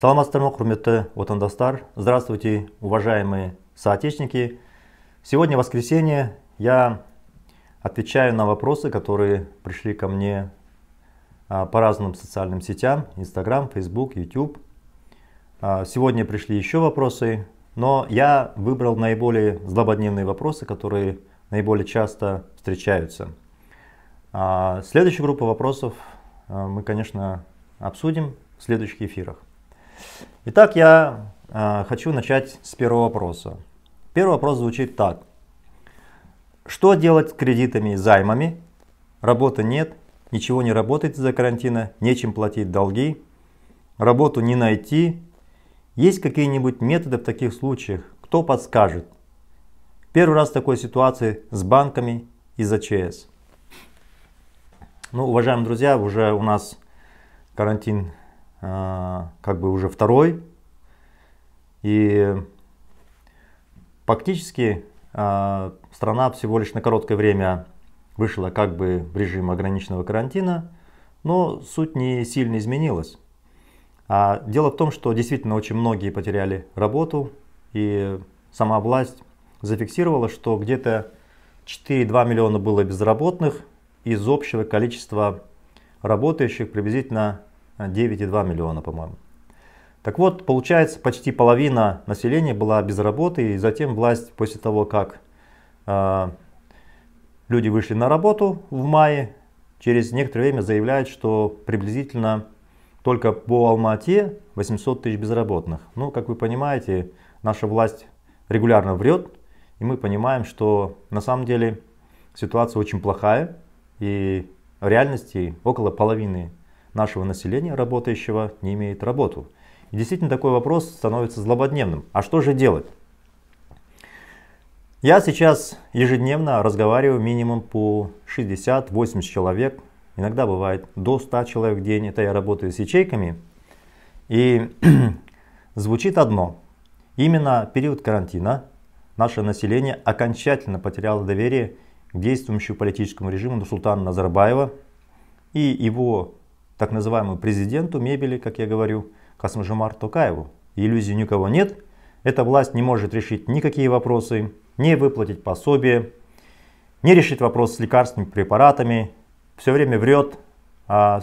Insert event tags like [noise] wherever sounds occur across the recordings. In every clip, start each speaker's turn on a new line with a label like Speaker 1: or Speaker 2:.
Speaker 1: Салам Саламатсыздар құрметті отандастар. Здравствуйте, уважаемые соотечественники. Сегодня воскресенье. Я отвечаю на вопросы, которые пришли ко мне а, по разным социальным сетям. Инстаграм, Фейсбук, Ютуб. А, сегодня пришли еще вопросы, но я выбрал наиболее злободневные вопросы, которые наиболее часто встречаются. А, следующую группу вопросов мы, конечно, обсудим в следующих эфирах. Итак, я э, хочу начать с первого вопроса. Первый вопрос звучит так. Что делать с кредитами и займами? Работы нет, ничего не работает из-за карантина, нечем платить долги, работу не найти. Есть какие-нибудь методы в таких случаях? Кто подскажет? Первый раз в такой ситуации с банками из АЧС. Ну, уважаемые друзья, уже у нас карантин а, как бы уже второй. И фактически а, страна всего лишь на короткое время вышла как бы в режим ограниченного карантина, но суть не сильно изменилась. А дело в том, что действительно очень многие потеряли работу, и сама власть зафиксировала, что где-то 4,2 миллиона было безработных из общего количества работающих приблизительно 9,2 миллиона, по-моему. Так вот, получается, почти половина населения была без работы, и затем власть после того, как э, люди вышли на работу в мае, через некоторое время заявляет, что приблизительно только по Алмате 800 тысяч безработных. Ну, как вы понимаете, наша власть регулярно врет, и мы понимаем, что на самом деле ситуация очень плохая, и в реальности около половины нашего населения, работающего, не имеет работу. И действительно такой вопрос становится злободневным. А что же делать? Я сейчас ежедневно разговариваю минимум по 60-80 человек, иногда бывает до 100 человек в день, это я работаю с ячейками. И [clears throat] звучит одно. Именно период карантина наше население окончательно потеряло доверие к действующему политическому режиму Султана Назарбаева и его так называемому президенту мебели, как я говорю, Касмжумар Токаеву. Иллюзий никого нет. Эта власть не может решить никакие вопросы, не выплатить пособие, не решить вопрос с лекарственными препаратами, все время врет, а,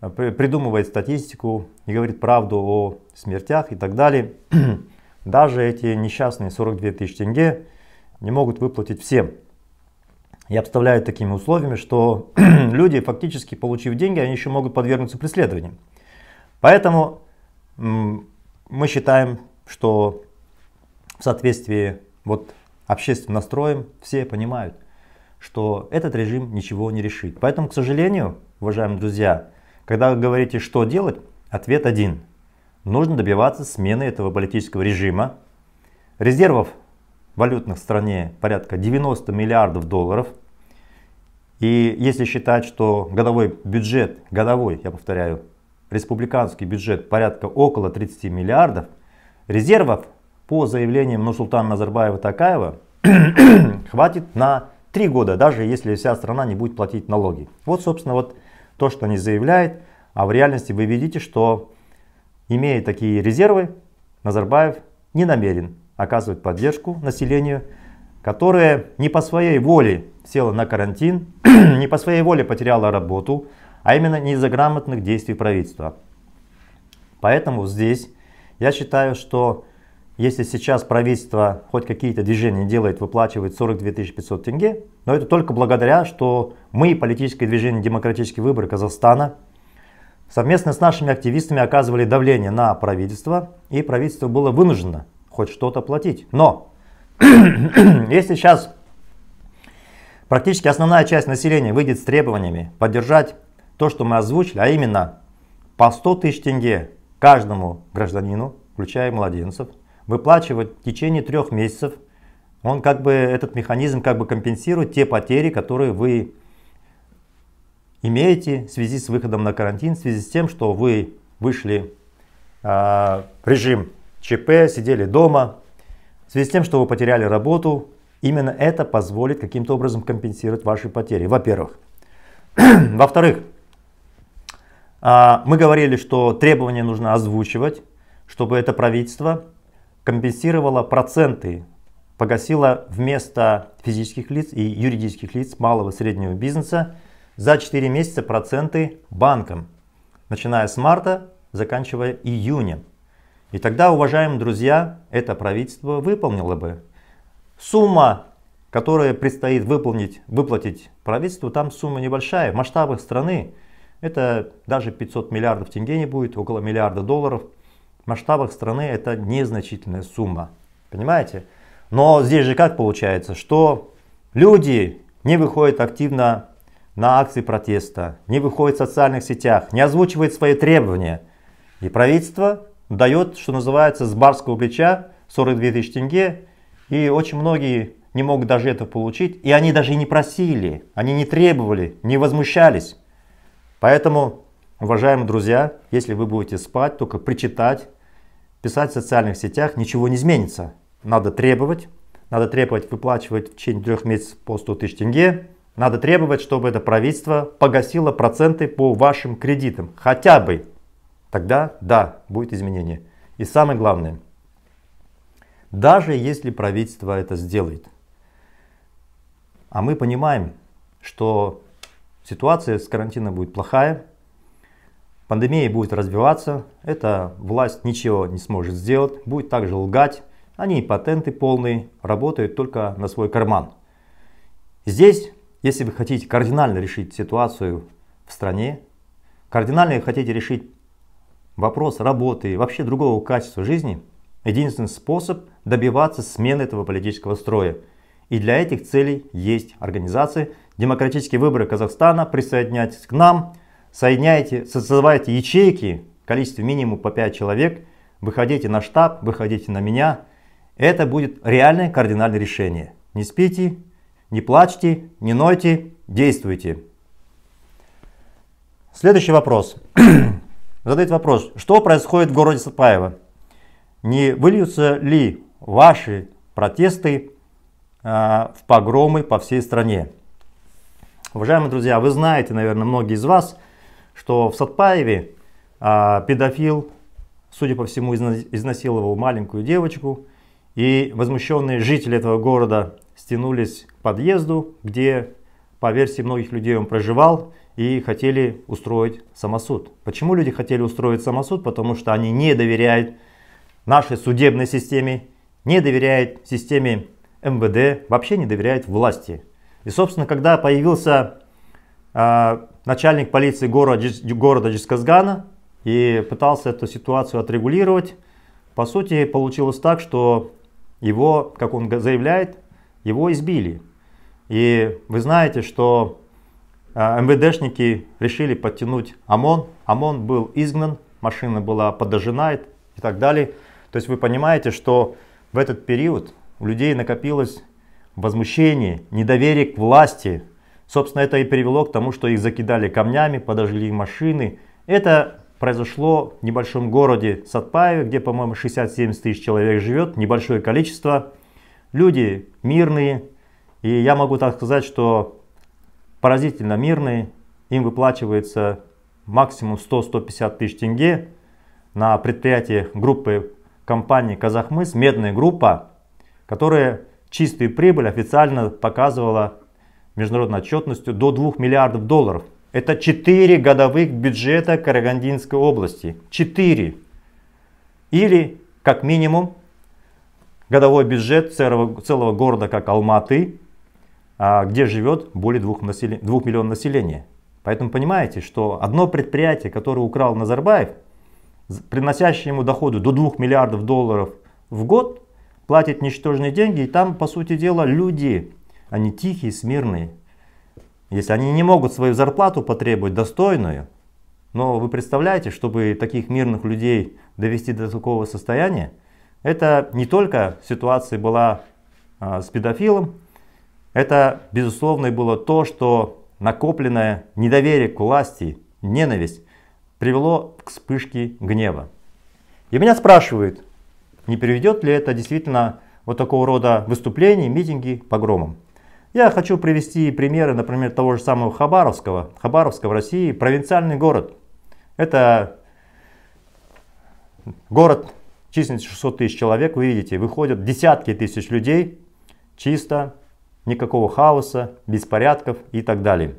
Speaker 1: а, придумывает статистику и говорит правду о смертях и так далее. [clears throat] Даже эти несчастные 42 тысячи тенге не могут выплатить всем. Я обставляю такими условиями, что люди, фактически получив деньги, они еще могут подвергнуться преследованиям. Поэтому мы считаем, что в соответствии вот общественным настроем все понимают, что этот режим ничего не решит. Поэтому, к сожалению, уважаемые друзья, когда вы говорите, что делать, ответ один. Нужно добиваться смены этого политического режима. Резервов валютных в стране порядка 90 миллиардов долларов – и если считать, что годовой бюджет, годовой, я повторяю, республиканский бюджет порядка около 30 миллиардов, резервов по заявлениям Нурсултана Назарбаева Такаева [clears throat] хватит на 3 года, даже если вся страна не будет платить налоги. Вот, собственно, вот то, что они заявляют, а в реальности вы видите, что имея такие резервы, Назарбаев не намерен оказывать поддержку населению которая не по своей воле села на карантин, [clears throat] не по своей воле потеряла работу, а именно не из-за грамотных действий правительства. Поэтому здесь я считаю, что если сейчас правительство хоть какие-то движения делает, выплачивает 42 500 тенге, но это только благодаря, что мы, политическое движение демократические выборы Казахстана», совместно с нашими активистами оказывали давление на правительство, и правительство было вынуждено хоть что-то платить. Но если сейчас практически основная часть населения выйдет с требованиями поддержать то, что мы озвучили, а именно по 100 тысяч тенге каждому гражданину, включая младенцев, выплачивать в течение трех месяцев, он как бы этот механизм как бы компенсирует те потери, которые вы имеете в связи с выходом на карантин, в связи с тем, что вы вышли э, в режим ЧП, сидели дома, в связи с тем, что вы потеряли работу, именно это позволит каким-то образом компенсировать ваши потери. Во-первых. [clears throat] Во-вторых, а, мы говорили, что требования нужно озвучивать, чтобы это правительство компенсировало проценты, погасило вместо физических лиц и юридических лиц малого и среднего бизнеса за 4 месяца проценты банкам, начиная с марта, заканчивая июнем. И тогда, уважаемые друзья, это правительство выполнило бы. Сумма, которая предстоит выполнить, выплатить правительству, там сумма небольшая. В масштабах страны это даже 500 миллиардов тенге не будет, около миллиарда долларов. В масштабах страны это незначительная сумма. Понимаете? Но здесь же как получается, что люди не выходят активно на акции протеста, не выходят в социальных сетях, не озвучивают свои требования. И правительство дает, что называется, с барского плеча 42 тысячи тенге. И очень многие не могут даже это получить. И они даже и не просили, они не требовали, не возмущались. Поэтому, уважаемые друзья, если вы будете спать, только причитать, писать в социальных сетях, ничего не изменится. Надо требовать, надо требовать выплачивать в течение трех месяцев по 100 тысяч тенге. Надо требовать, чтобы это правительство погасило проценты по вашим кредитам. Хотя бы Тогда да, будет изменение. И самое главное, даже если правительство это сделает, а мы понимаем, что ситуация с карантином будет плохая, пандемия будет развиваться, эта власть ничего не сможет сделать, будет также лгать, они патенты полные, работают только на свой карман. Здесь, если вы хотите кардинально решить ситуацию в стране, кардинально хотите решить вопрос работы и вообще другого качества жизни – единственный способ добиваться смены этого политического строя. И для этих целей есть организации. Демократические выборы Казахстана, присоединяйтесь к нам, соединяйте, создавайте ячейки количество минимум по 5 человек, выходите на штаб, выходите на меня. Это будет реальное кардинальное решение. Не спите, не плачьте, не нойте, действуйте. Следующий вопрос. [clears throat] задает вопрос, что происходит в городе Сатпаево? Не выльются ли ваши протесты а, в погромы по всей стране? Уважаемые друзья, вы знаете, наверное, многие из вас, что в Сатпаеве а, педофил, судя по всему, изнасиловал маленькую девочку, и возмущенные жители этого города стянулись к подъезду, где, по версии многих людей, он проживал, и хотели устроить самосуд. Почему люди хотели устроить самосуд? Потому что они не доверяют нашей судебной системе, не доверяют системе МВД, вообще не доверяют власти. И, собственно, когда появился э, начальник полиции города, города Джисказгана и пытался эту ситуацию отрегулировать, по сути, получилось так, что его, как он заявляет, его избили. И вы знаете, что а, МВДшники решили подтянуть ОМОН. ОМОН был изгнан, машина была подожжена и так далее. То есть вы понимаете, что в этот период у людей накопилось возмущение, недоверие к власти. Собственно, это и привело к тому, что их закидали камнями, подожгли машины. Это произошло в небольшом городе Сатпаеве, где, по-моему, 60-70 тысяч человек живет, небольшое количество. Люди мирные. И я могу так сказать, что поразительно мирные. Им выплачивается максимум 100-150 тысяч тенге на предприятии группы компании «Казахмыс», медная группа, которая чистую прибыль официально показывала международной отчетностью до 2 миллиардов долларов. Это 4 годовых бюджета Карагандинской области. 4. Или, как минимум, годовой бюджет целого, целого города, как Алматы, а, где живет более 2, насели... 2 миллионов населения. Поэтому понимаете, что одно предприятие, которое украл Назарбаев, приносящее ему доходы до 2 миллиардов долларов в год, платит ничтожные деньги, и там, по сути дела, люди, они тихие, смирные. Если они не могут свою зарплату потребовать достойную, но вы представляете, чтобы таких мирных людей довести до такого состояния, это не только ситуация была а, с педофилом, это, безусловно, и было то, что накопленное недоверие к власти, ненависть, привело к вспышке гнева. И меня спрашивают, не приведет ли это действительно вот такого рода выступления, митинги погромам. Я хочу привести примеры, например, того же самого Хабаровского. Хабаровска в России провинциальный город. Это город численность 600 тысяч человек, вы видите, выходят десятки тысяч людей чисто никакого хаоса, беспорядков и так далее.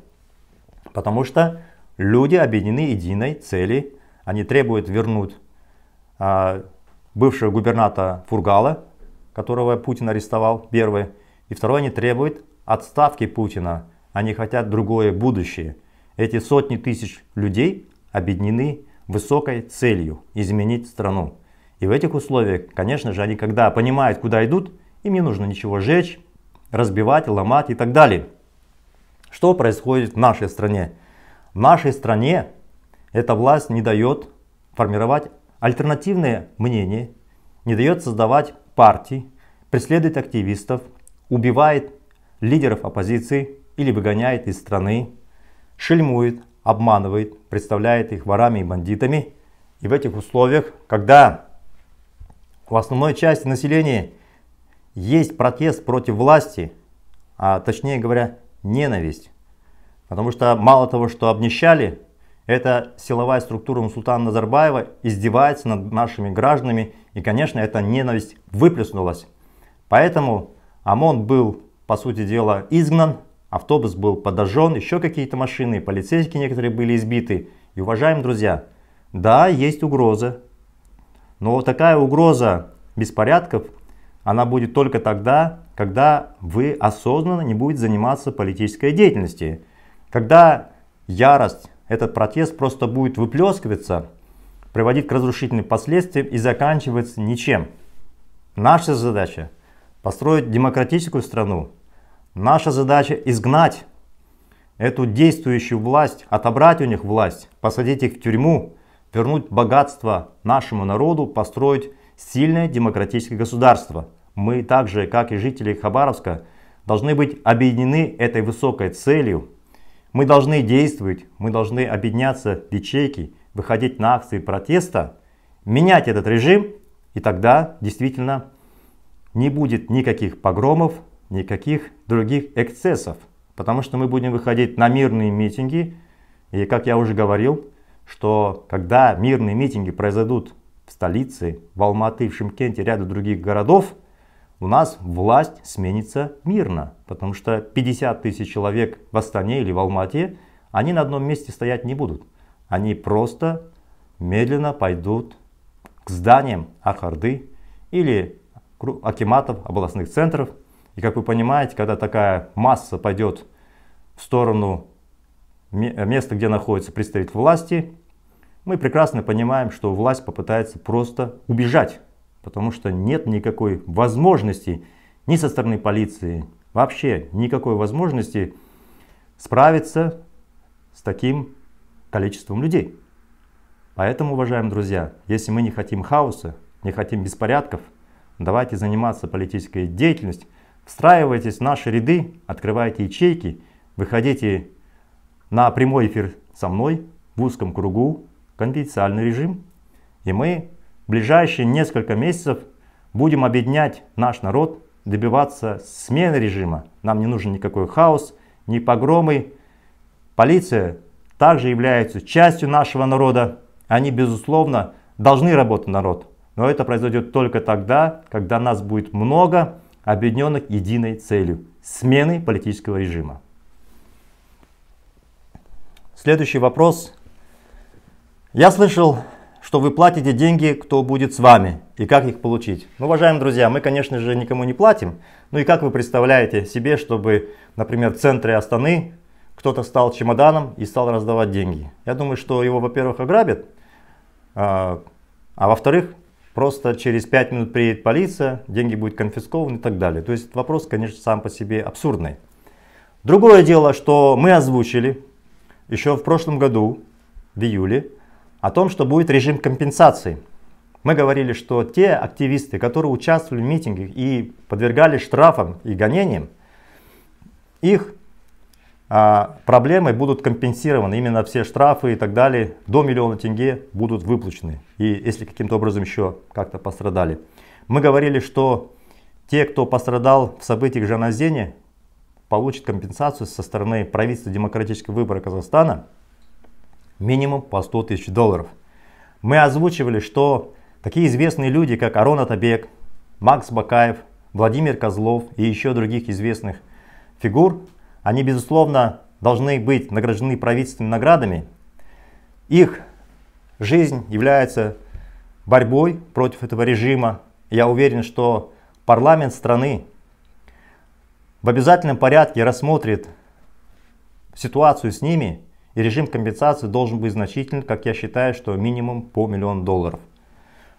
Speaker 1: Потому что люди объединены единой цели, они требуют вернуть а, бывшего губернатора Фургала, которого Путин арестовал, первое, и второе, они требуют отставки Путина, они хотят другое будущее. Эти сотни тысяч людей объединены высокой целью изменить страну. И в этих условиях, конечно же, они когда понимают, куда идут, им не нужно ничего жечь, разбивать, ломать и так далее. Что происходит в нашей стране? В нашей стране эта власть не дает формировать альтернативные мнения, не дает создавать партии, преследует активистов, убивает лидеров оппозиции или выгоняет из страны, шельмует, обманывает, представляет их ворами и бандитами. И в этих условиях, когда в основной части населения – есть протест против власти, а точнее говоря, ненависть. Потому что мало того, что обнищали, эта силовая структура султана Назарбаева издевается над нашими гражданами, и, конечно, эта ненависть выплеснулась. Поэтому ОМОН был, по сути дела, изгнан, автобус был подожжен, еще какие-то машины, полицейские некоторые были избиты. И, уважаемые друзья, да, есть угроза, но такая угроза беспорядков – она будет только тогда, когда вы осознанно не будете заниматься политической деятельностью. Когда ярость, этот протест просто будет выплескиваться, приводить к разрушительным последствиям и заканчивается ничем. Наша задача – построить демократическую страну. Наша задача – изгнать эту действующую власть, отобрать у них власть, посадить их в тюрьму, вернуть богатство нашему народу, построить сильное демократическое государство – мы также, как и жители Хабаровска, должны быть объединены этой высокой целью. Мы должны действовать, мы должны объединяться в ячейки, выходить на акции протеста, менять этот режим, и тогда действительно не будет никаких погромов, никаких других эксцессов, потому что мы будем выходить на мирные митинги, и как я уже говорил, что когда мирные митинги произойдут в столице, в Алматы, в Шимкенте, ряду других городов, у нас власть сменится мирно, потому что 50 тысяч человек в Астане или в Алмате, они на одном месте стоять не будут. Они просто медленно пойдут к зданиям Ахарды или акиматов, областных центров. И как вы понимаете, когда такая масса пойдет в сторону места, где находится представитель власти, мы прекрасно понимаем, что власть попытается просто убежать потому что нет никакой возможности ни со стороны полиции, вообще никакой возможности справиться с таким количеством людей. Поэтому, уважаемые друзья, если мы не хотим хаоса, не хотим беспорядков, давайте заниматься политической деятельностью, встраивайтесь в наши ряды, открывайте ячейки, выходите на прямой эфир со мной в узком кругу, конфиденциальный режим, и мы в ближайшие несколько месяцев будем объединять наш народ, добиваться смены режима. Нам не нужен никакой хаос, ни погромы. Полиция также является частью нашего народа. Они, безусловно, должны работать народ. Но это произойдет только тогда, когда нас будет много, объединенных единой целью – смены политического режима. Следующий вопрос. Я слышал что вы платите деньги, кто будет с вами и как их получить. Ну, уважаемые друзья, мы, конечно же, никому не платим. Ну и как вы представляете себе, чтобы, например, в центре Астаны кто-то стал чемоданом и стал раздавать деньги? Я думаю, что его, во-первых, ограбят, а, а во-вторых, просто через 5 минут приедет полиция, деньги будут конфискованы и так далее. То есть вопрос, конечно, сам по себе абсурдный. Другое дело, что мы озвучили еще в прошлом году, в июле, о том, что будет режим компенсации. Мы говорили, что те активисты, которые участвовали в митингах и подвергались штрафам и гонениям, их а, проблемы будут компенсированы. Именно все штрафы и так далее до миллиона тенге будут выплачены. И если каким-то образом еще как-то пострадали. Мы говорили, что те, кто пострадал в событиях Жаназени, получат компенсацию со стороны правительства демократического выбора Казахстана – минимум по 100 тысяч долларов. Мы озвучивали, что такие известные люди, как Арон Атабек, Макс Бакаев, Владимир Козлов и еще других известных фигур, они, безусловно, должны быть награждены правительственными наградами. Их жизнь является борьбой против этого режима. Я уверен, что парламент страны в обязательном порядке рассмотрит ситуацию с ними и режим компенсации должен быть значительным, как я считаю, что минимум по миллион долларов.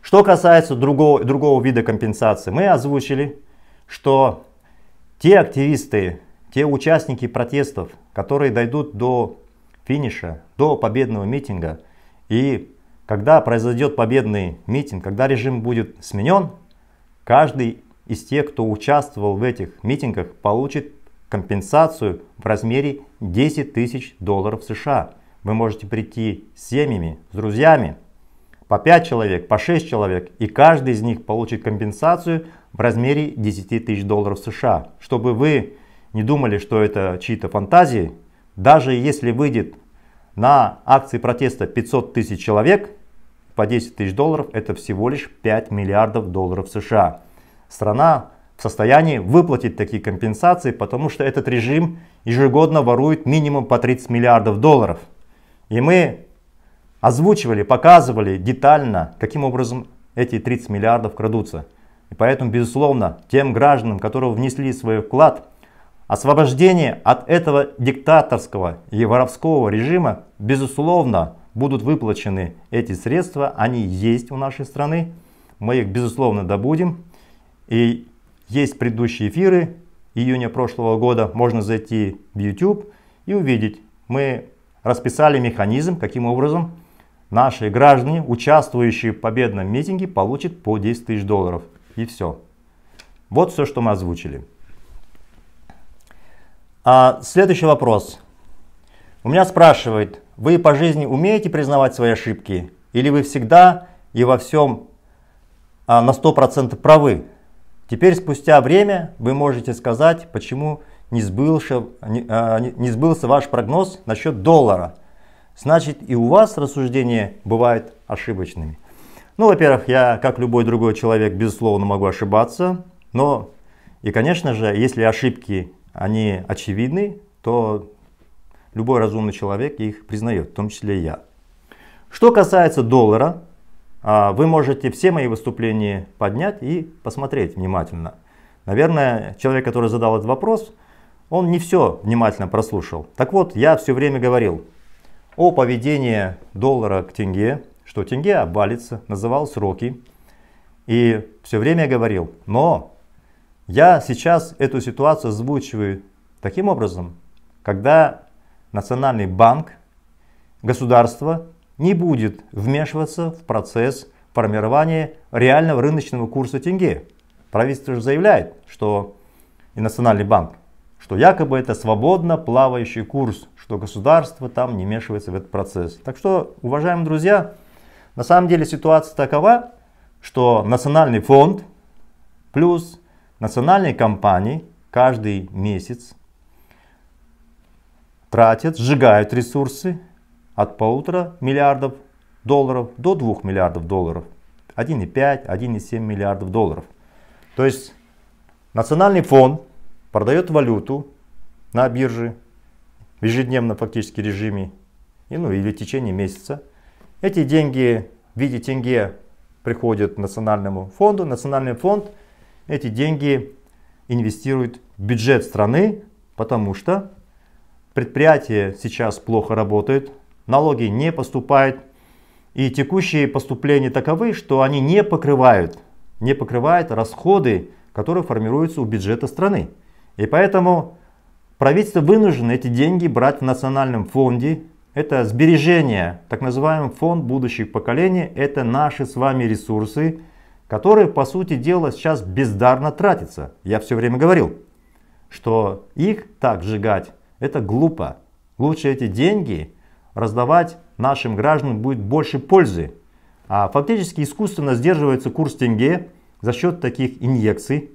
Speaker 1: Что касается другого, другого вида компенсации, мы озвучили, что те активисты, те участники протестов, которые дойдут до финиша, до победного митинга, и когда произойдет победный митинг, когда режим будет сменен, каждый из тех, кто участвовал в этих митингах, получит компенсацию в размере 10 тысяч долларов США. Вы можете прийти с семьями, с друзьями, по 5 человек, по 6 человек, и каждый из них получит компенсацию в размере 10 тысяч долларов США. Чтобы вы не думали, что это чьи-то фантазии, даже если выйдет на акции протеста 500 тысяч человек, по 10 тысяч долларов это всего лишь 5 миллиардов долларов США. Страна в состоянии выплатить такие компенсации, потому что этот режим ежегодно ворует минимум по 30 миллиардов долларов. И мы озвучивали, показывали детально, каким образом эти 30 миллиардов крадутся. И поэтому, безусловно, тем гражданам, которые внесли свой вклад, освобождение от этого диктаторского и воровского режима, безусловно, будут выплачены эти средства, они есть у нашей страны, мы их, безусловно, добудем. И есть предыдущие эфиры июня прошлого года. Можно зайти в YouTube и увидеть. Мы расписали механизм, каким образом наши граждане, участвующие в победном митинге, получат по 10 тысяч долларов. И все. Вот все, что мы озвучили. А следующий вопрос. У меня спрашивают, вы по жизни умеете признавать свои ошибки? Или вы всегда и во всем а, на 100% правы? Теперь спустя время вы можете сказать, почему не сбылся, а, не, не сбылся ваш прогноз насчет доллара. Значит и у вас рассуждения бывают ошибочными. Ну, во-первых, я, как любой другой человек, безусловно, могу ошибаться. Но, и, конечно же, если ошибки, они очевидны, то любой разумный человек их признает, в том числе и я. Что касается доллара, а, вы можете все мои выступления поднять и посмотреть внимательно. Наверное, человек, который задал этот вопрос, он не все внимательно прослушал. Так вот, я все время говорил о поведении доллара к тенге, что тенге обвалится, называл сроки. И все время говорил, но я сейчас эту ситуацию озвучиваю таким образом, когда Национальный банк, государство не будет вмешиваться в процесс формирования реального рыночного курса тенге. Правительство же заявляет, что и Национальный банк, что якобы это свободно плавающий курс, что государство там не вмешивается в этот процесс. Так что, уважаемые друзья, на самом деле ситуация такова, что Национальный фонд плюс национальные компании каждый месяц тратят, сжигают ресурсы от 1,5 миллиардов долларов до 2 миллиардов долларов. 1,5, 1,7 миллиардов долларов. То есть национальный фонд продает валюту на бирже в ежедневном фактически режиме и, ну, или в течение месяца. Эти деньги в виде тенге приходят к национальному фонду. Национальный фонд эти деньги инвестирует в бюджет страны, потому что предприятия сейчас плохо работают налоги не поступают. И текущие поступления таковы, что они не покрывают, не покрывают расходы, которые формируются у бюджета страны. И поэтому правительство вынуждено эти деньги брать в национальном фонде. Это сбережение, так называемый фонд будущих поколений, это наши с вами ресурсы, которые, по сути дела, сейчас бездарно тратятся. Я все время говорил, что их так сжигать, это глупо. Лучше эти деньги раздавать нашим гражданам будет больше пользы. А фактически искусственно сдерживается курс тенге за счет таких инъекций,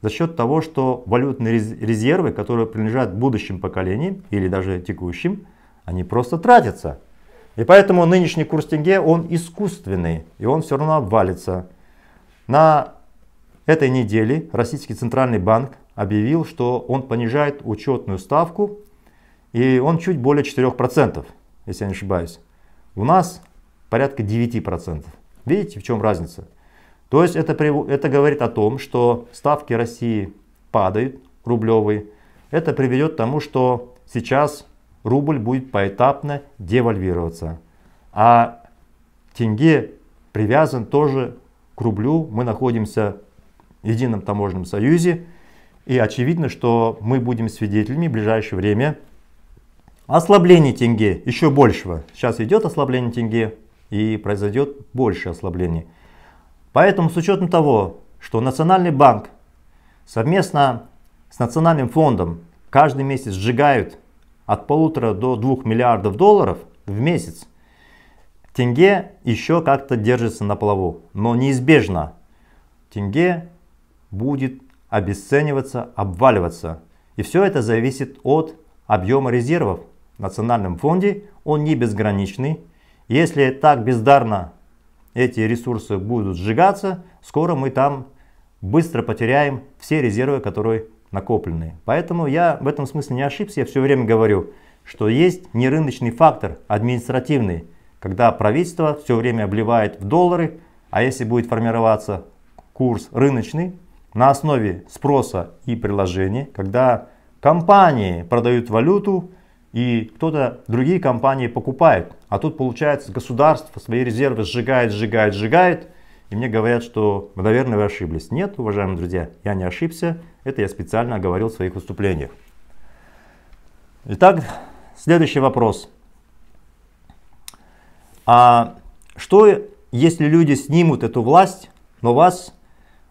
Speaker 1: за счет того, что валютные резервы, которые принадлежат будущим поколениям или даже текущим, они просто тратятся. И поэтому нынешний курс тенге, он искусственный, и он все равно обвалится. На этой неделе Российский Центральный Банк объявил, что он понижает учетную ставку, и он чуть более 4% если я не ошибаюсь. У нас порядка 9%. Видите, в чем разница? То есть это, это говорит о том, что ставки России падают, рублевые. Это приведет к тому, что сейчас рубль будет поэтапно девальвироваться. А тенге привязан тоже к рублю. Мы находимся в едином таможенном союзе. И очевидно, что мы будем свидетелями в ближайшее время Ослабление тенге еще большего. Сейчас идет ослабление тенге и произойдет больше ослабление. Поэтому с учетом того, что Национальный банк совместно с Национальным фондом каждый месяц сжигают от полутора до двух миллиардов долларов в месяц, тенге еще как-то держится на плаву. Но неизбежно тенге будет обесцениваться, обваливаться. И все это зависит от объема резервов в Национальном фонде, он не безграничный. Если так бездарно эти ресурсы будут сжигаться, скоро мы там быстро потеряем все резервы, которые накоплены. Поэтому я в этом смысле не ошибся, я все время говорю, что есть нерыночный фактор, административный, когда правительство все время обливает в доллары, а если будет формироваться курс рыночный на основе спроса и предложения, когда компании продают валюту, и кто-то, другие компании покупает, А тут получается государство свои резервы сжигает, сжигает, сжигает. И мне говорят, что, наверное, вы ошиблись. Нет, уважаемые друзья, я не ошибся. Это я специально оговорил в своих выступлениях. Итак, следующий вопрос. А что, если люди снимут эту власть, но вас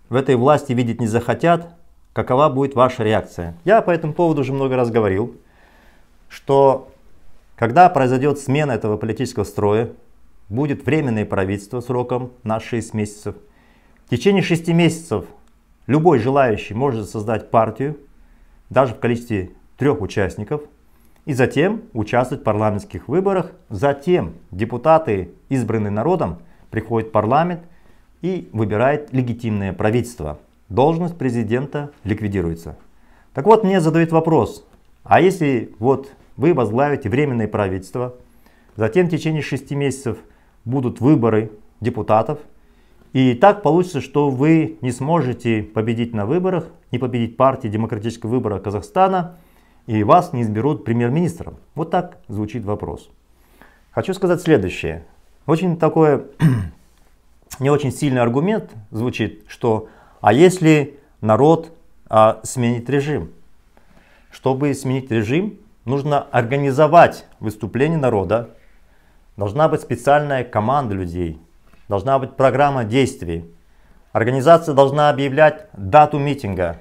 Speaker 1: в этой власти видеть не захотят, какова будет ваша реакция? Я по этому поводу уже много раз говорил что когда произойдет смена этого политического строя, будет временное правительство сроком на 6 месяцев. В течение 6 месяцев любой желающий может создать партию, даже в количестве трех участников, и затем участвовать в парламентских выборах. Затем депутаты, избранные народом, приходят в парламент и выбирают легитимное правительство. Должность президента ликвидируется. Так вот, мне задают вопрос, а если вот вы возглавите Временное правительство, затем в течение 6 месяцев будут выборы депутатов, и так получится, что вы не сможете победить на выборах, не победить партии демократического выбора Казахстана, и вас не изберут премьер-министром. Вот так звучит вопрос. Хочу сказать следующее. Очень такой [clears throat] не очень сильный аргумент звучит, что а если народ а, сменит режим? Чтобы сменить режим, нужно организовать выступление народа, должна быть специальная команда людей, должна быть программа действий. Организация должна объявлять дату митинга.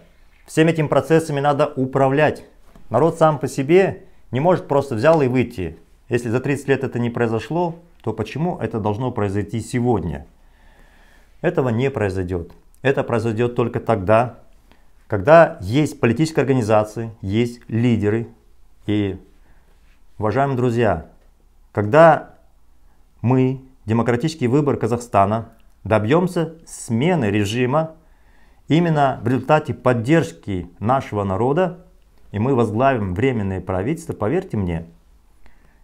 Speaker 1: Всем этим процессами надо управлять. Народ сам по себе не может просто взял и выйти. Если за 30 лет это не произошло, то почему это должно произойти сегодня? Этого не произойдет. Это произойдет только тогда, когда есть политические организации, есть лидеры, и, уважаемые друзья, когда мы, демократический выбор Казахстана, добьемся смены режима именно в результате поддержки нашего народа, и мы возглавим временное правительство, поверьте мне,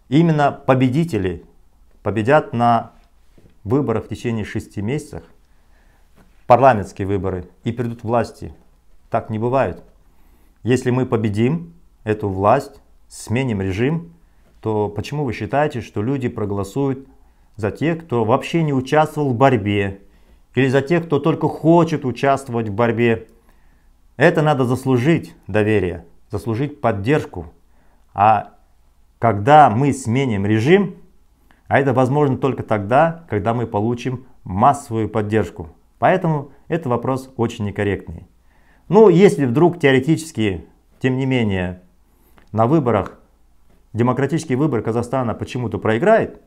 Speaker 1: именно победители победят на выборах в течение шести месяцев, парламентские выборы, и придут власти. Так не бывает. Если мы победим эту власть, сменим режим, то почему вы считаете, что люди проголосуют за тех, кто вообще не участвовал в борьбе, или за тех, кто только хочет участвовать в борьбе? Это надо заслужить доверие, заслужить поддержку. А когда мы сменим режим, а это возможно только тогда, когда мы получим массовую поддержку. Поэтому это вопрос очень некорректный. Ну, если вдруг теоретически, тем не менее, на выборах, демократический выбор Казахстана почему-то проиграет,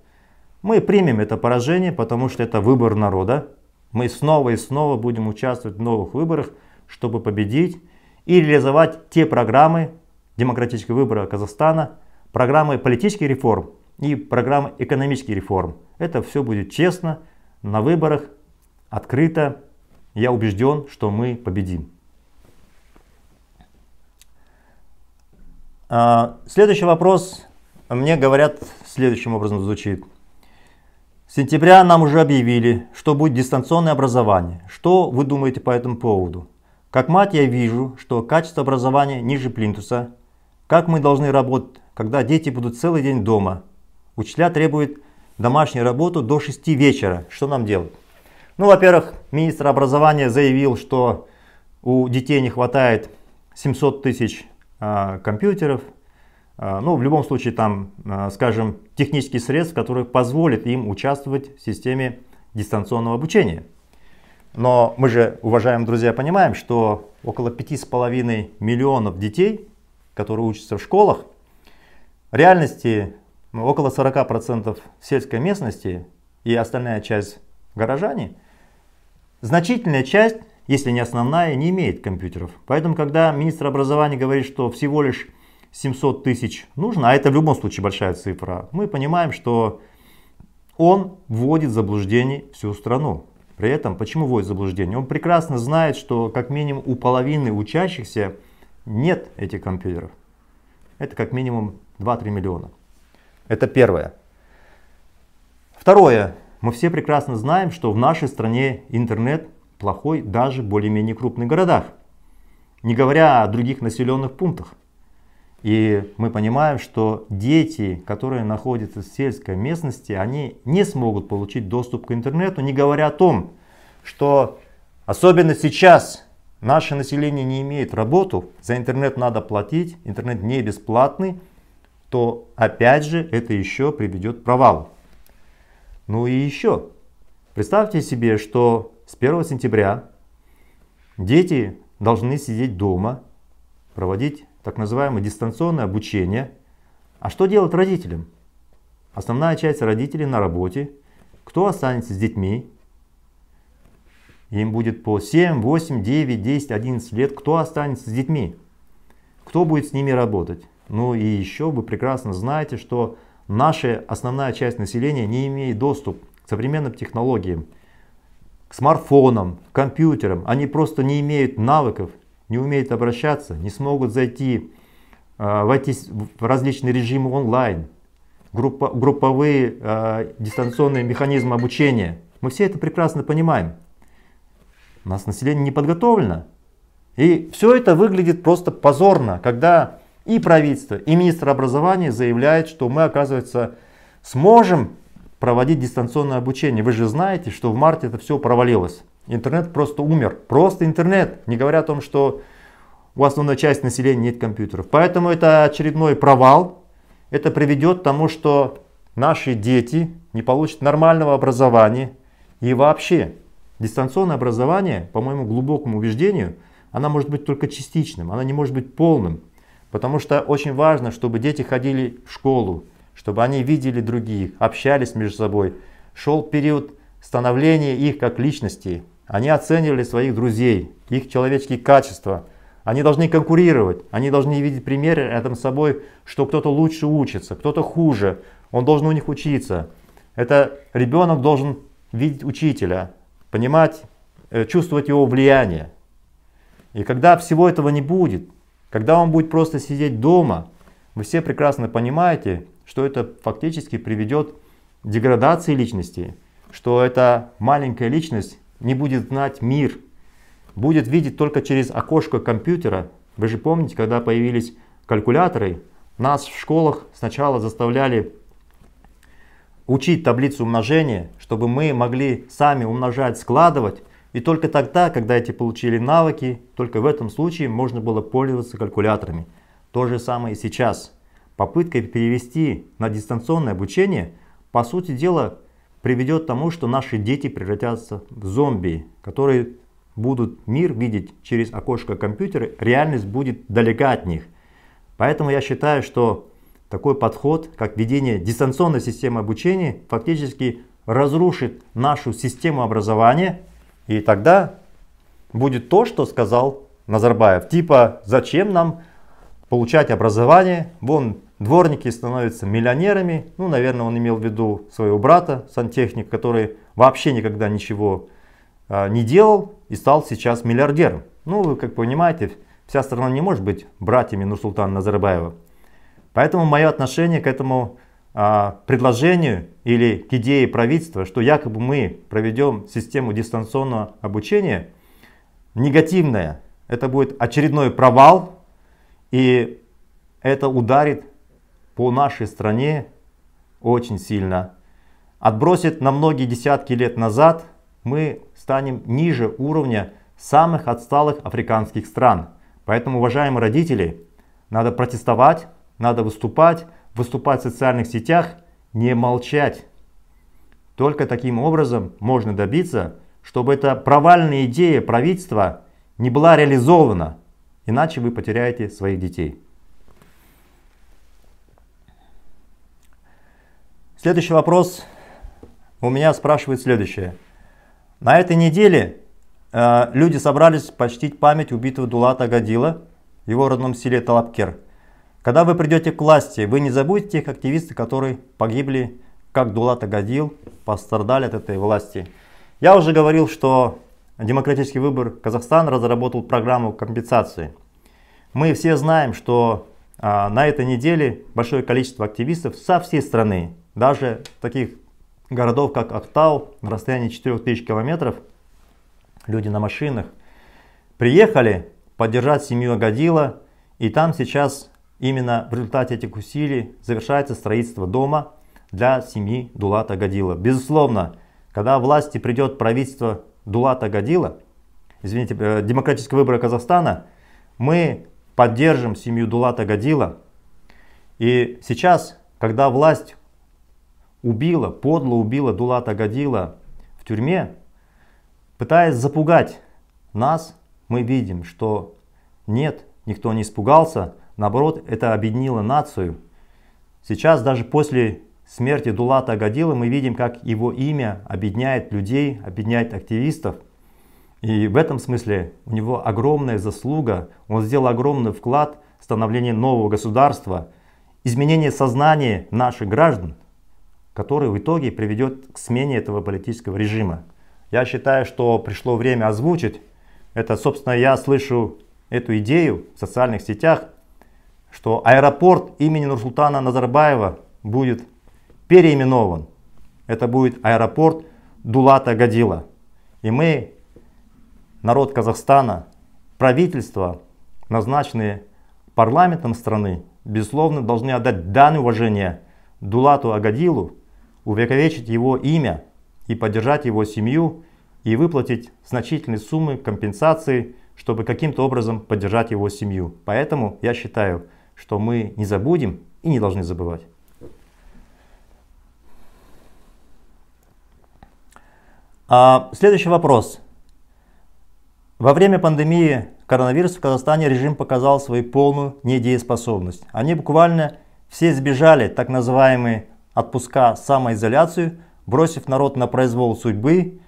Speaker 1: мы примем это поражение, потому что это выбор народа. Мы снова и снова будем участвовать в новых выборах, чтобы победить и реализовать те программы демократического выбора Казахстана, программы политических реформ и программы экономических реформ. Это все будет честно, на выборах, открыто. Я убежден, что мы победим. А, следующий вопрос мне говорят следующим образом звучит. С сентября нам уже объявили, что будет дистанционное образование. Что вы думаете по этому поводу? Как мать я вижу, что качество образования ниже плинтуса. Как мы должны работать, когда дети будут целый день дома? Учителя требуют домашнюю работу до 6 вечера. Что нам делать? Ну, во-первых, министр образования заявил, что у детей не хватает 700 тысяч а, компьютеров, а, ну, в любом случае, там, а, скажем, технических средств, которые позволят им участвовать в системе дистанционного обучения. Но мы же, уважаемые друзья, понимаем, что около 5,5 миллионов детей, которые учатся в школах, в реальности ну, около 40% сельской местности и остальная часть горожане, значительная часть если не основная, не имеет компьютеров. Поэтому, когда министр образования говорит, что всего лишь 700 тысяч нужно, а это в любом случае большая цифра, мы понимаем, что он вводит в заблуждение всю страну. При этом, почему вводит в заблуждение? Он прекрасно знает, что как минимум у половины учащихся нет этих компьютеров. Это как минимум 2-3 миллиона. Это первое. Второе. Мы все прекрасно знаем, что в нашей стране интернет плохой даже в более-менее крупных городах, не говоря о других населенных пунктах. И мы понимаем, что дети, которые находятся в сельской местности, они не смогут получить доступ к интернету, не говоря о том, что особенно сейчас наше население не имеет работу, за интернет надо платить, интернет не бесплатный, то опять же это еще приведет к провалу. Ну и еще, представьте себе, что с 1 сентября дети должны сидеть дома, проводить так называемое дистанционное обучение. А что делать родителям? Основная часть родителей на работе. Кто останется с детьми? Им будет по 7, 8, 9, 10, 11 лет. Кто останется с детьми? Кто будет с ними работать? Ну и еще вы прекрасно знаете, что наша основная часть населения не имеет доступ к современным технологиям смартфоном, компьютером. Они просто не имеют навыков, не умеют обращаться, не смогут зайти, э, войти в различные режимы онлайн, группа, групповые э, дистанционные механизмы обучения. Мы все это прекрасно понимаем. У нас население не подготовлено. И все это выглядит просто позорно, когда и правительство, и министр образования заявляют, что мы, оказывается, сможем проводить дистанционное обучение. Вы же знаете, что в марте это все провалилось. Интернет просто умер. Просто интернет. Не говоря о том, что у основной части населения нет компьютеров. Поэтому это очередной провал. Это приведет к тому, что наши дети не получат нормального образования. И вообще, дистанционное образование, по моему глубокому убеждению, она может быть только частичным, она не может быть полным. Потому что очень важно, чтобы дети ходили в школу, чтобы они видели других, общались между собой. Шел период становления их как личностей. Они оценивали своих друзей, их человеческие качества. Они должны конкурировать, они должны видеть примеры рядом с собой, что кто-то лучше учится, кто-то хуже, он должен у них учиться. Это ребенок должен видеть учителя, понимать, э, чувствовать его влияние. И когда всего этого не будет, когда он будет просто сидеть дома, вы все прекрасно понимаете, что это фактически приведет к деградации личности, что эта маленькая личность не будет знать мир, будет видеть только через окошко компьютера. Вы же помните, когда появились калькуляторы, нас в школах сначала заставляли учить таблицу умножения, чтобы мы могли сами умножать, складывать. И только тогда, когда эти получили навыки, только в этом случае можно было пользоваться калькуляторами. То же самое и сейчас – Попытка перевести на дистанционное обучение, по сути дела, приведет к тому, что наши дети превратятся в зомби, которые будут мир видеть через окошко компьютера, реальность будет далека от них. Поэтому я считаю, что такой подход, как введение дистанционной системы обучения, фактически разрушит нашу систему образования, и тогда будет то, что сказал Назарбаев. Типа, зачем нам получать образование, вон Дворники становятся миллионерами. Ну, наверное, он имел в виду своего брата, сантехник, который вообще никогда ничего а, не делал и стал сейчас миллиардером. Ну, вы как понимаете, вся страна не может быть братьями Нурсултана Назарбаева. Поэтому мое отношение к этому а, предложению или к идее правительства, что якобы мы проведем систему дистанционного обучения, негативное. Это будет очередной провал, и это ударит по нашей стране очень сильно. Отбросит на многие десятки лет назад, мы станем ниже уровня самых отсталых африканских стран. Поэтому, уважаемые родители, надо протестовать, надо выступать, выступать в социальных сетях, не молчать. Только таким образом можно добиться, чтобы эта провальная идея правительства не была реализована, иначе вы потеряете своих детей. Следующий вопрос у меня спрашивает следующее. На этой неделе э, люди собрались почтить память убитого Дулата Агадила в его родном селе Талапкер. Когда вы придете к власти, вы не забудете тех активистов, которые погибли, как Дулат Агадил, пострадали от этой власти. Я уже говорил, что демократический выбор Казахстан разработал программу компенсации. Мы все знаем, что э, на этой неделе большое количество активистов со всей страны даже таких городов, как Актау, на расстоянии 4000 километров, люди на машинах приехали поддержать семью Агадила, и там сейчас именно в результате этих усилий завершается строительство дома для семьи Дулата Агадила. Безусловно, когда власти придет правительство Дулата Агадила, извините, э, демократического выбора Казахстана, мы поддержим семью Дулата Агадила. И сейчас, когда власть убила, подло убила Дулата Гадила в тюрьме, пытаясь запугать нас, мы видим, что нет, никто не испугался, наоборот, это объединило нацию. Сейчас даже после смерти Дулата Агадила мы видим, как его имя объединяет людей, объединяет активистов. И в этом смысле у него огромная заслуга, он сделал огромный вклад в становление нового государства, изменение сознания наших граждан – который в итоге приведет к смене этого политического режима. Я считаю, что пришло время озвучить. Это, собственно, я слышу эту идею в социальных сетях, что аэропорт имени Нурсултана Назарбаева будет переименован. Это будет аэропорт Дулата Гадила. И мы, народ Казахстана, правительство, назначенные парламентом страны, безусловно, должны отдать дань уважения Дулату Агадилу, увековечить его имя и поддержать его семью и выплатить значительные суммы компенсации, чтобы каким-то образом поддержать его семью. Поэтому я считаю, что мы не забудем и не должны забывать. А, следующий вопрос. Во время пандемии коронавируса в Казахстане режим показал свою полную недееспособность. Они буквально все сбежали, так называемые отпуска, самоизоляцию, бросив народ на произвол судьбы,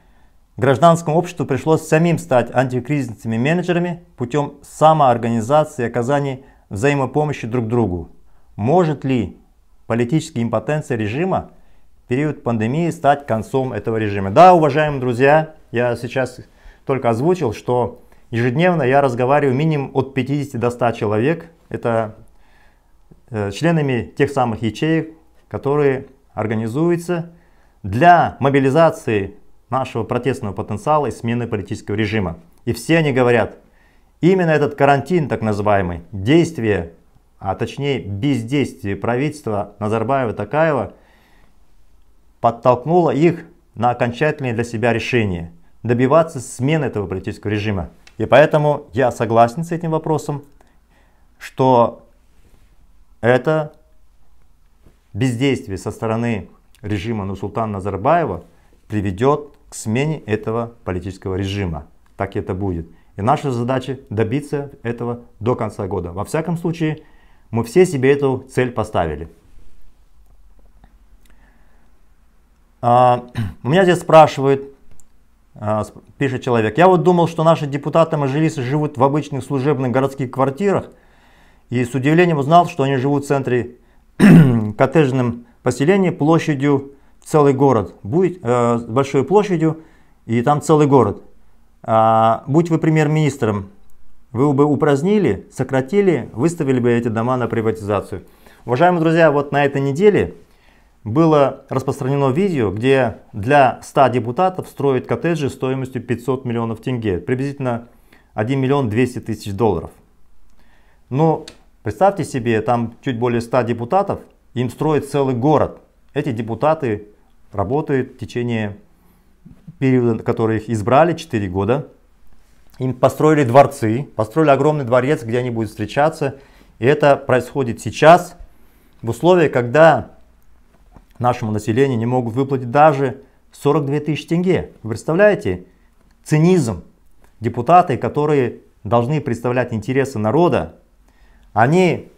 Speaker 1: гражданскому обществу пришлось самим стать антикризисными менеджерами путем самоорганизации и оказания взаимопомощи друг другу. Может ли политическая импотенция режима в период пандемии стать концом этого режима? Да, уважаемые друзья, я сейчас только озвучил, что ежедневно я разговариваю минимум от 50 до 100 человек. Это э, членами тех самых ячеек, которые организуются для мобилизации нашего протестного потенциала и смены политического режима. И все они говорят, именно этот карантин, так называемый, действие, а точнее бездействие правительства Назарбаева-Такаева подтолкнуло их на окончательное для себя решение добиваться смены этого политического режима. И поэтому я согласен с этим вопросом, что это бездействие со стороны режима Нусултана Назарбаева приведет к смене этого политического режима. Так это будет. И наша задача добиться этого до конца года. Во всяком случае, мы все себе эту цель поставили. А, у меня здесь спрашивают, а, пишет человек, я вот думал, что наши депутаты Мажилиса живут в обычных служебных городских квартирах, и с удивлением узнал, что они живут в центре коттеджном поселении площадью целый город, будет, э, большой площадью, и там целый город. А, будь вы премьер-министром, вы бы упразднили, сократили, выставили бы эти дома на приватизацию. Уважаемые друзья, вот на этой неделе было распространено видео, где для 100 депутатов строят коттеджи стоимостью 500 миллионов тенге, приблизительно 1 миллион 200 тысяч долларов. Но ну, представьте себе, там чуть более 100 депутатов – им строят целый город. Эти депутаты работают в течение периода, который их избрали, 4 года. Им построили дворцы, построили огромный дворец, где они будут встречаться. И это происходит сейчас, в условиях, когда нашему населению не могут выплатить даже 42 тысячи тенге. Вы представляете цинизм? Депутаты, которые должны представлять интересы народа, они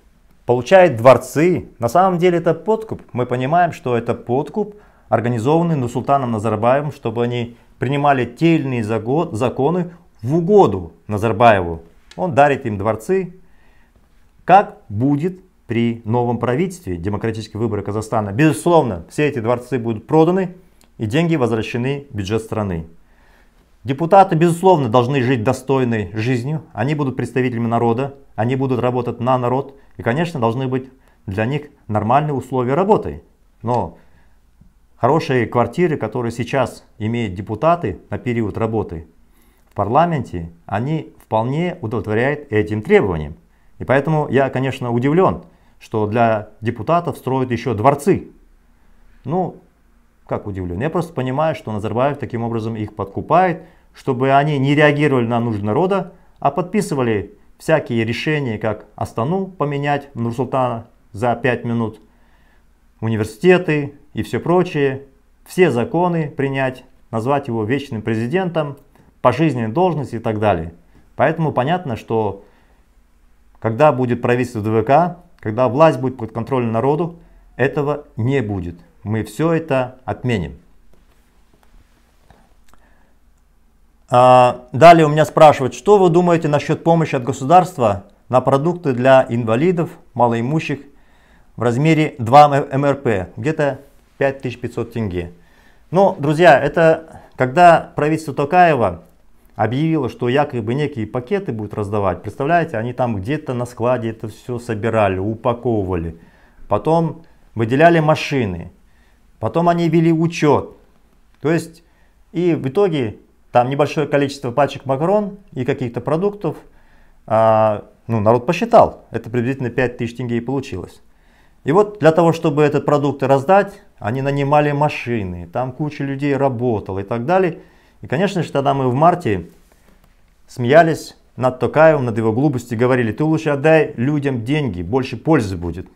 Speaker 1: получает дворцы. На самом деле это подкуп. Мы понимаем, что это подкуп, организованный Нусултаном Назарбаевым, чтобы они принимали те или иные законы в угоду Назарбаеву. Он дарит им дворцы. Как будет при новом правительстве демократические выборы Казахстана? Безусловно, все эти дворцы будут проданы и деньги возвращены в бюджет страны. Депутаты, безусловно, должны жить достойной жизнью. Они будут представителями народа, они будут работать на народ. И, конечно, должны быть для них нормальные условия работы. Но хорошие квартиры, которые сейчас имеют депутаты на период работы в парламенте, они вполне удовлетворяют этим требованиям. И поэтому я, конечно, удивлен, что для депутатов строят еще дворцы. Ну, как удивлен. Я просто понимаю, что Назарбаев таким образом их подкупает, чтобы они не реагировали на нужды народа, а подписывали всякие решения, как Астану поменять в Нурсултана за 5 минут, университеты и все прочее, все законы принять, назвать его вечным президентом, пожизненной должности и так далее. Поэтому понятно, что когда будет правительство ДВК, когда власть будет под контролем народу, этого не будет. Мы все это отменим. А, далее у меня спрашивают, что вы думаете насчет помощи от государства на продукты для инвалидов, малоимущих в размере 2 МРП, где-то 5500 тенге. Но, друзья, это когда правительство Токаева объявило, что якобы некие пакеты будут раздавать, представляете, они там где-то на складе это все собирали, упаковывали, потом выделяли машины, потом они вели учет. То есть, и в итоге там небольшое количество пачек макарон и каких-то продуктов. А, ну, народ посчитал, это приблизительно 5000 тенге и получилось. И вот для того, чтобы этот продукт раздать, они нанимали машины, там куча людей работала и так далее. И, конечно же, тогда мы в марте смеялись над Токаевым, над его глупостью, говорили, ты лучше отдай людям деньги, больше пользы будет.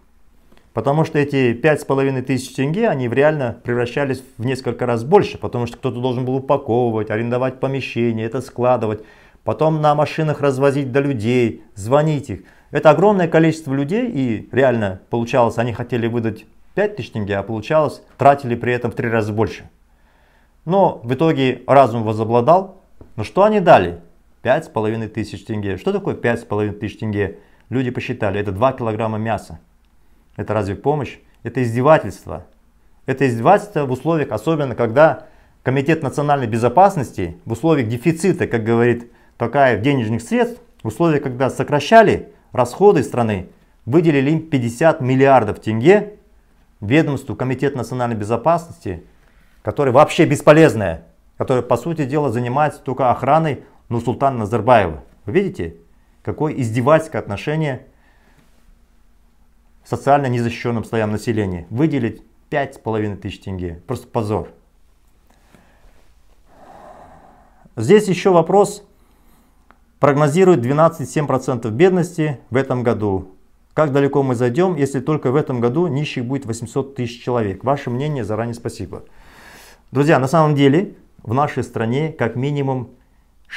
Speaker 1: Потому что эти пять с половиной тысяч тенге, они реально превращались в несколько раз больше, потому что кто-то должен был упаковывать, арендовать помещение, это складывать, потом на машинах развозить до людей, звонить их. Это огромное количество людей, и реально получалось, они хотели выдать 5 тысяч тенге, а получалось, тратили при этом в три раза больше. Но в итоге разум возобладал. Но что они дали? Пять с половиной тысяч тенге. Что такое пять с половиной тысяч тенге? Люди посчитали, это 2 килограмма мяса. Это разве помощь? Это издевательство. Это издевательство в условиях, особенно когда Комитет национальной безопасности в условиях дефицита, как говорит Токаев, денежных средств, в условиях, когда сокращали расходы страны, выделили им 50 миллиардов тенге ведомству Комитет национальной безопасности, который вообще бесполезное, которое по сути дела занимается только охраной Нурсултана Назарбаева. Вы видите, какое издевательское отношение социально незащищенным слоям населения. Выделить 5,5 тысяч тенге. Просто позор. Здесь еще вопрос. Прогнозирует 12,7% бедности в этом году. Как далеко мы зайдем, если только в этом году нищих будет 800 тысяч человек? Ваше мнение заранее спасибо. Друзья, на самом деле в нашей стране как минимум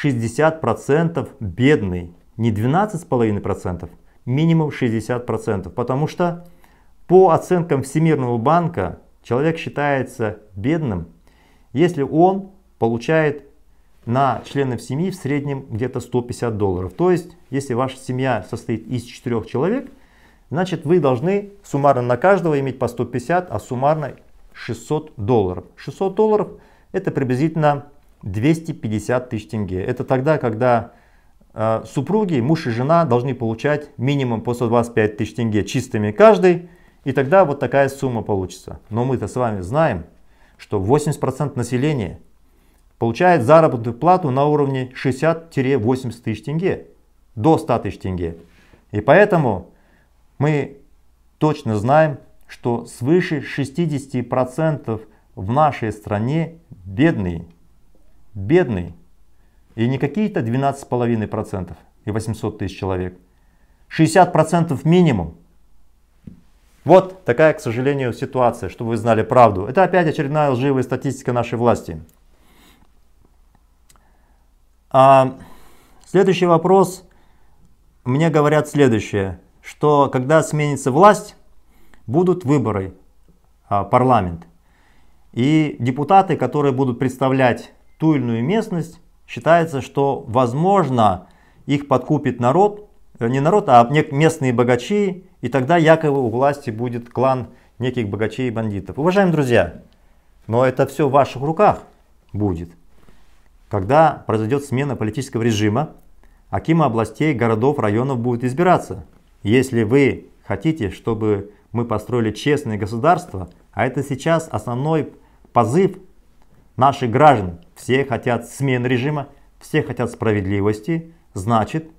Speaker 1: 60% бедный. Не 12,5%, минимум 60%, потому что по оценкам Всемирного банка человек считается бедным, если он получает на членов семьи в среднем где-то 150 долларов. То есть, если ваша семья состоит из 4 человек, значит вы должны суммарно на каждого иметь по 150, а суммарно 600 долларов. 600 долларов это приблизительно 250 тысяч тенге. Это тогда, когда а, супруги, муж и жена должны получать минимум по 125 тысяч тенге чистыми каждый, и тогда вот такая сумма получится. Но мы-то с вами знаем, что 80% населения получает заработную плату на уровне 60-80 тысяч тенге, до 100 тысяч тенге. И поэтому мы точно знаем, что свыше 60% в нашей стране бедные. Бедные. И не какие-то 12,5% и 800 тысяч человек. 60% минимум. Вот такая, к сожалению, ситуация, чтобы вы знали правду. Это опять очередная лживая статистика нашей власти. А, следующий вопрос. Мне говорят следующее, что когда сменится власть, будут выборы а, парламент. И депутаты, которые будут представлять ту или иную местность, Считается, что возможно их подкупит народ, э, не народ, а местные богачи, и тогда якобы у власти будет клан неких богачей и бандитов. Уважаемые друзья, но это все в ваших руках будет. Когда произойдет смена политического режима, акимы областей, городов, районов будет избираться. Если вы хотите, чтобы мы построили честное государство, а это сейчас основной позыв наших граждан, все хотят смен режима, все хотят справедливости, значит,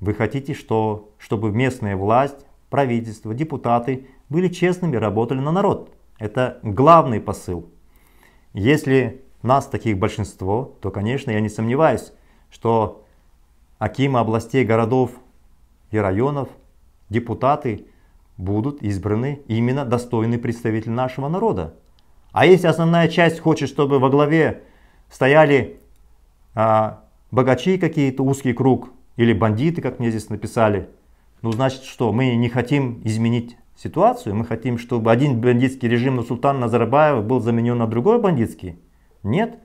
Speaker 1: вы хотите, что, чтобы местная власть, правительство, депутаты были честными, и работали на народ. Это главный посыл. Если нас таких большинство, то, конечно, я не сомневаюсь, что акимы областей, городов и районов, депутаты будут избраны именно достойные представители нашего народа. А если основная часть хочет, чтобы во главе стояли а, богачи какие-то, узкий круг, или бандиты, как мне здесь написали. Ну, значит, что мы не хотим изменить ситуацию, мы хотим, чтобы один бандитский режим на султан Назарбаева был заменен на другой бандитский. Нет,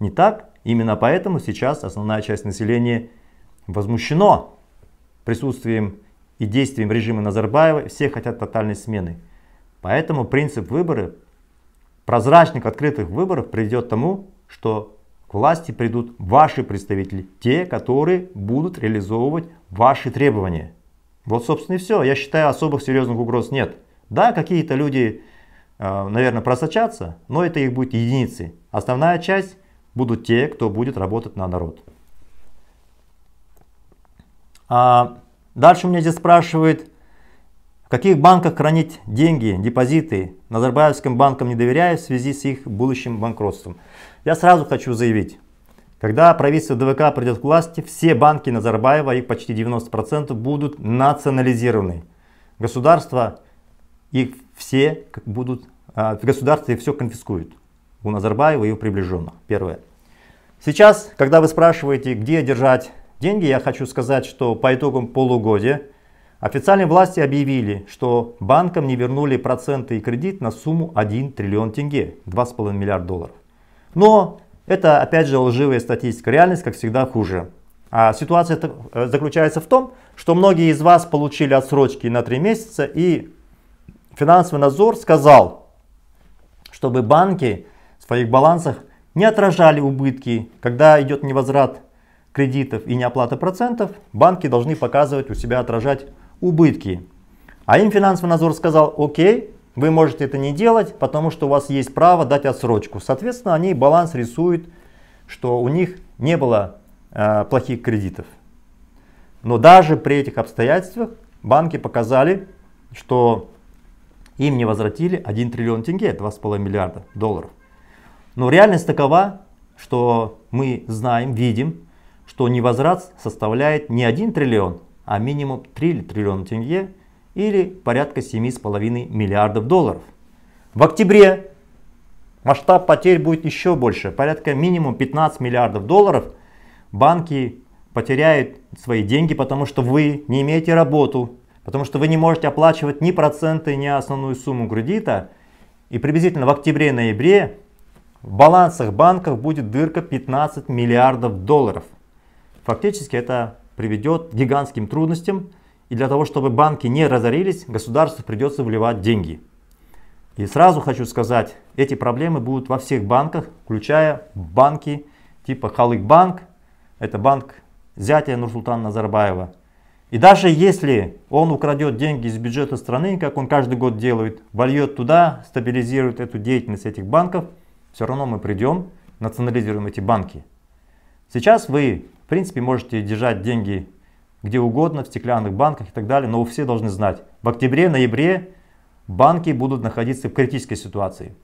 Speaker 1: не так. Именно поэтому сейчас основная часть населения возмущена присутствием и действием режима Назарбаева. Все хотят тотальной смены. Поэтому принцип выборы прозрачных открытых выборов приведет к тому, что к власти придут ваши представители, те, которые будут реализовывать ваши требования. Вот, собственно, и все. Я считаю, особых серьезных угроз нет. Да, какие-то люди, э, наверное, просочатся, но это их будет единицы. Основная часть будут те, кто будет работать на народ. А дальше у меня здесь спрашивает, в каких банках хранить деньги, депозиты, Назарбаевским банкам не доверяю в связи с их будущим банкротством? Я сразу хочу заявить, когда правительство ДВК придет к власти, все банки Назарбаева, их почти 90%, будут национализированы. Государство их все будут, а, государство их все конфискует у Назарбаева и у приближенных. Первое. Сейчас, когда вы спрашиваете, где держать деньги, я хочу сказать, что по итогам полугодия Официальные власти объявили, что банкам не вернули проценты и кредит на сумму 1 триллион тенге, 2,5 миллиарда долларов. Но это опять же лживая статистика, реальность как всегда хуже. А ситуация э, заключается в том, что многие из вас получили отсрочки на 3 месяца и финансовый надзор сказал, чтобы банки в своих балансах не отражали убытки, когда идет невозврат кредитов и неоплата процентов, банки должны показывать у себя, отражать убытки. А им финансовый надзор сказал, окей, вы можете это не делать, потому что у вас есть право дать отсрочку. Соответственно, они баланс рисуют, что у них не было э, плохих кредитов. Но даже при этих обстоятельствах банки показали, что им не возвратили 1 триллион тенге, 2,5 миллиарда долларов. Но реальность такова, что мы знаем, видим, что невозврат составляет не 1 триллион, а минимум 3 триллиона тенге или порядка 7,5 миллиардов долларов. В октябре масштаб потерь будет еще больше, порядка минимум 15 миллиардов долларов. Банки потеряют свои деньги, потому что вы не имеете работу, потому что вы не можете оплачивать ни проценты, ни основную сумму кредита. И приблизительно в октябре-ноябре в балансах банков будет дырка 15 миллиардов долларов. Фактически это приведет к гигантским трудностям, и для того, чтобы банки не разорились, государству придется вливать деньги. И сразу хочу сказать, эти проблемы будут во всех банках, включая банки типа Халыкбанк, это банк зятя Нурсултана Назарбаева. И даже если он украдет деньги из бюджета страны, как он каждый год делает, вольет туда, стабилизирует эту деятельность этих банков, все равно мы придем, национализируем эти банки. Сейчас вы в принципе, можете держать деньги где угодно, в стеклянных банках и так далее, но вы все должны знать, в октябре-ноябре банки будут находиться в критической ситуации.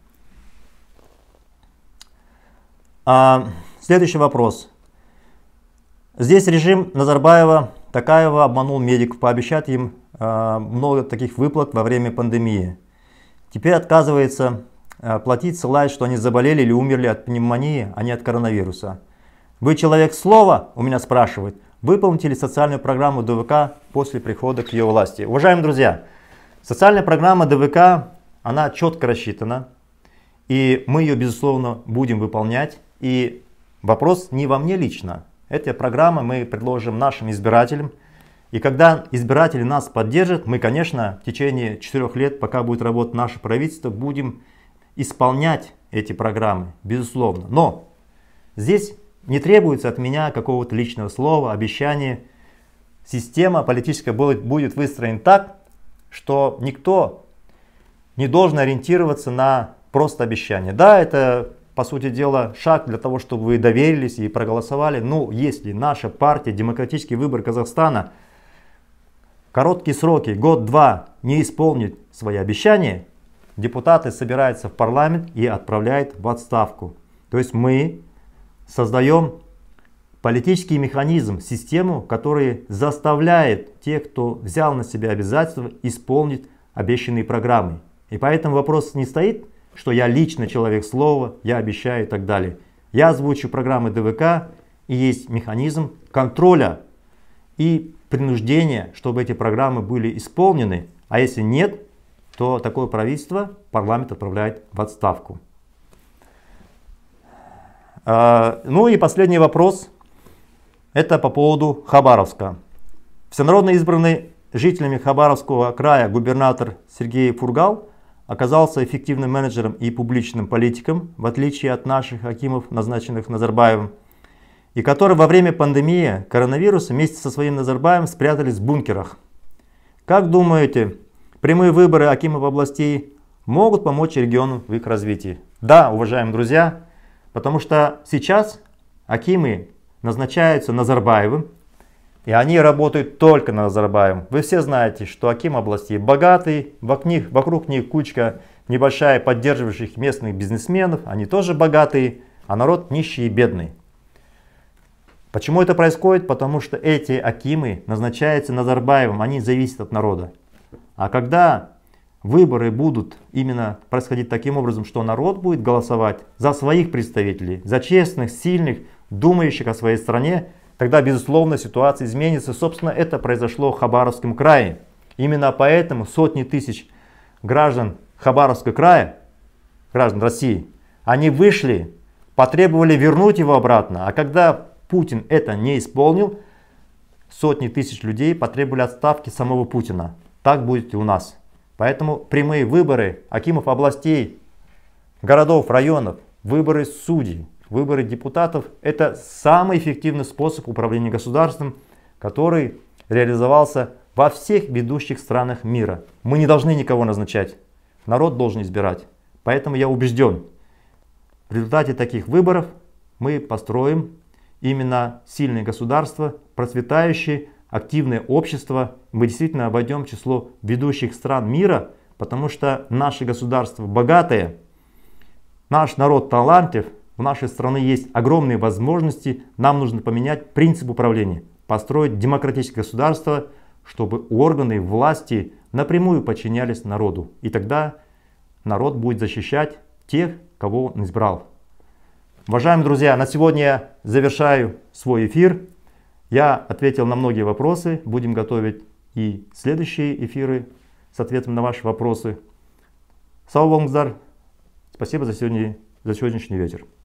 Speaker 1: А, следующий вопрос. Здесь режим Назарбаева, Такаева обманул медиков, пообещать им а, много таких выплат во время пандемии. Теперь отказывается а, платить, ссылаясь, что они заболели или умерли от пневмонии, а не от коронавируса. Вы человек слова, у меня спрашивают, выполните ли социальную программу ДВК после прихода к ее власти. Уважаемые друзья, социальная программа ДВК, она четко рассчитана, и мы ее, безусловно, будем выполнять. И вопрос не во мне лично. Эти программы мы предложим нашим избирателям. И когда избиратели нас поддержат, мы, конечно, в течение четырех лет, пока будет работать наше правительство, будем исполнять эти программы, безусловно. Но здесь не требуется от меня какого-то личного слова, обещания. Система политическая будет выстроена так, что никто не должен ориентироваться на просто обещание. Да, это, по сути дела, шаг для того, чтобы вы доверились и проголосовали. Ну, если наша партия «Демократический выбор Казахстана» короткие сроки, год-два, не исполнит свои обещания, депутаты собираются в парламент и отправляют в отставку. То есть мы создаем политический механизм, систему, который заставляет тех, кто взял на себя обязательства, исполнить обещанные программы. И поэтому вопрос не стоит, что я лично человек слова, я обещаю и так далее. Я озвучу программы ДВК, и есть механизм контроля и принуждения, чтобы эти программы были исполнены. А если нет, то такое правительство парламент отправляет в отставку. А, ну и последний вопрос. Это по поводу Хабаровска. Всенародно избранный жителями Хабаровского края губернатор Сергей Фургал оказался эффективным менеджером и публичным политиком, в отличие от наших акимов, назначенных Назарбаевым, и который во время пандемии коронавируса вместе со своим Назарбаевым спрятались в бункерах. Как думаете, прямые выборы акимов областей могут помочь региону в их развитии? Да, уважаемые друзья, Потому что сейчас Акимы назначаются Назарбаевым, и они работают только на Назарбаевым. Вы все знаете, что Аким области богатый, вокруг, вокруг них кучка небольшая поддерживающих местных бизнесменов, они тоже богатые, а народ нищий и бедный. Почему это происходит? Потому что эти акимы назначаются Назарбаевым, они зависят от народа. А когда Выборы будут именно происходить таким образом, что народ будет голосовать за своих представителей, за честных, сильных, думающих о своей стране. Тогда, безусловно, ситуация изменится. Собственно, это произошло в Хабаровском крае. Именно поэтому сотни тысяч граждан Хабаровского края, граждан России, они вышли, потребовали вернуть его обратно. А когда Путин это не исполнил, сотни тысяч людей потребовали отставки самого Путина. Так будет и у нас. Поэтому прямые выборы акимов областей, городов, районов, выборы судей, выборы депутатов – это самый эффективный способ управления государством, который реализовался во всех ведущих странах мира. Мы не должны никого назначать, народ должен избирать. Поэтому я убежден, в результате таких выборов мы построим именно сильное государство, процветающее, активное общество, мы действительно обойдем число ведущих стран мира, потому что наши государства богатые, наш народ талантлив, у нашей страны есть огромные возможности, нам нужно поменять принцип управления, построить демократическое государство, чтобы органы власти напрямую подчинялись народу. И тогда народ будет защищать тех, кого он избрал. Уважаемые друзья, на сегодня я завершаю свой эфир. Я ответил на многие вопросы, будем готовить и следующие эфиры с ответом на ваши вопросы. Сау Волгдар, спасибо за, сегодня, за сегодняшний вечер.